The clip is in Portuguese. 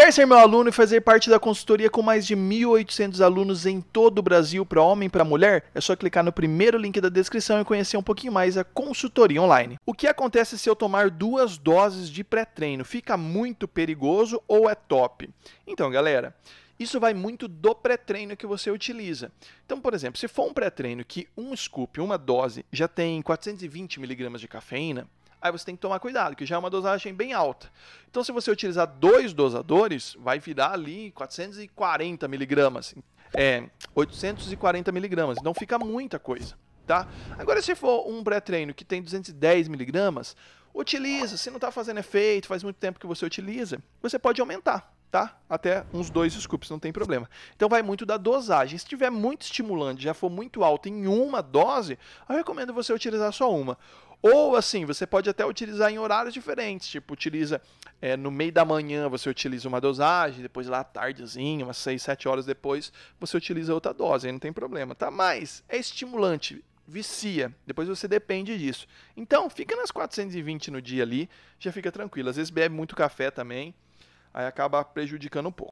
Quer ser meu aluno e fazer parte da consultoria com mais de 1.800 alunos em todo o Brasil para homem e para mulher? É só clicar no primeiro link da descrição e conhecer um pouquinho mais a consultoria online. O que acontece se eu tomar duas doses de pré-treino? Fica muito perigoso ou é top? Então, galera, isso vai muito do pré-treino que você utiliza. Então, por exemplo, se for um pré-treino que um scoop, uma dose, já tem 420 miligramas de cafeína, aí você tem que tomar cuidado, que já é uma dosagem bem alta. Então, se você utilizar dois dosadores, vai virar ali 440 miligramas, assim. é, 840 miligramas, então fica muita coisa, tá? Agora, se for um pré-treino que tem 210 miligramas, utiliza, se não está fazendo efeito, faz muito tempo que você utiliza, você pode aumentar, tá? Até uns dois scoops, não tem problema. Então vai muito da dosagem. Se tiver muito estimulante, já for muito alto em uma dose, eu recomendo você utilizar só uma. Ou assim, você pode até utilizar em horários diferentes, tipo, utiliza é, no meio da manhã, você utiliza uma dosagem, depois lá tardezinho, umas 6, 7 horas depois, você utiliza outra dose, aí não tem problema, tá? Mas é estimulante, vicia. Depois você depende disso. Então, fica nas 420 no dia ali, já fica tranquilo. Às vezes bebe muito café também aí acaba prejudicando um pouco.